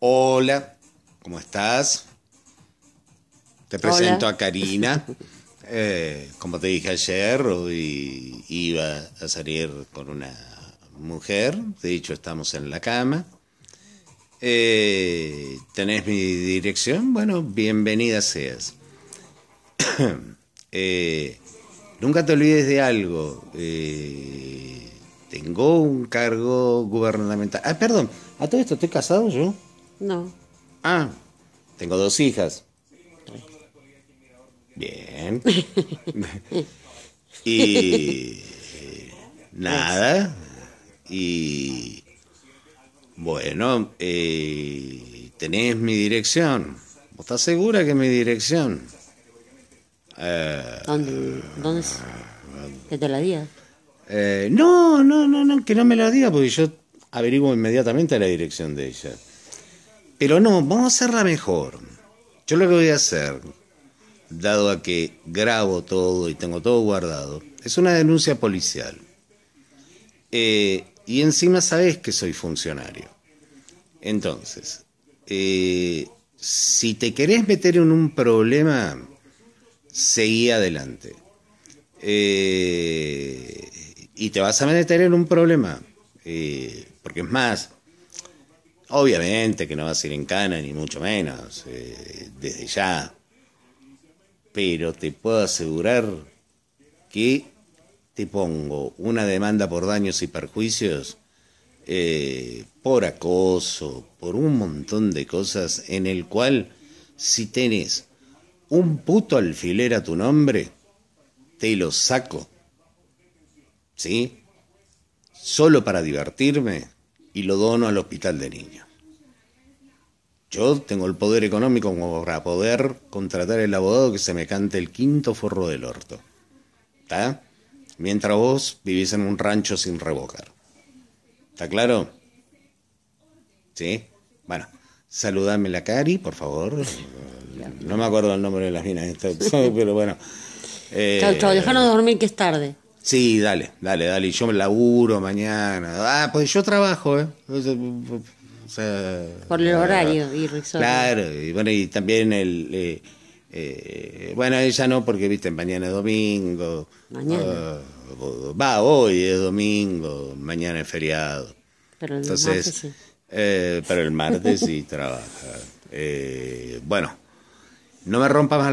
Hola, ¿cómo estás? Te presento a Karina. Eh, como te dije ayer, hoy iba a salir con una mujer. De hecho, estamos en la cama. Eh, ¿Tenés mi dirección? Bueno, bienvenida seas. Eh, nunca te olvides de algo. Eh, tengo un cargo gubernamental. Ah, perdón, a todo esto, ¿estoy casado yo? No. Ah, tengo dos hijas. Bien. y eh, nada. Y bueno, eh, tenés mi dirección. ¿Vos estás segura que es mi dirección? Eh, ¿Dónde, ¿Dónde eh, ¿Que te la diga? no, no, no, no, que no me la diga porque yo averiguo inmediatamente la dirección de ella. Pero no, vamos a hacerla mejor. Yo lo que voy a hacer, dado a que grabo todo y tengo todo guardado, es una denuncia policial. Eh, y encima sabes que soy funcionario. Entonces, eh, si te querés meter en un problema, seguí adelante. Eh, y te vas a meter en un problema. porque es más, Obviamente que no va a ser en cana, ni mucho menos, eh, desde ya. Pero te puedo asegurar que te pongo una demanda por daños y perjuicios, eh, por acoso, por un montón de cosas, en el cual si tenés un puto alfiler a tu nombre, te lo saco. ¿Sí? Solo para divertirme y lo dono al hospital de niños. Yo tengo el poder económico para poder contratar el abogado que se me cante el quinto forro del orto. ¿Está? Mientras vos vivís en un rancho sin revocar. ¿Está claro? ¿Sí? Bueno, saludame la Cari, por favor. No me acuerdo el nombre de las minas, pero bueno. Chao. chau, eh, dormir que es tarde. Sí, dale, dale, dale. Yo me laburo mañana. Ah, pues yo trabajo, ¿eh? Por el horario y Claro, y bueno, y también el. Eh, eh, bueno, ella no, porque viste, mañana es domingo. Mañana. Ah, va, hoy es domingo, mañana es feriado. Pero el Entonces, martes sí. Eh, pero el martes sí trabaja. bueno, no me rompa más la.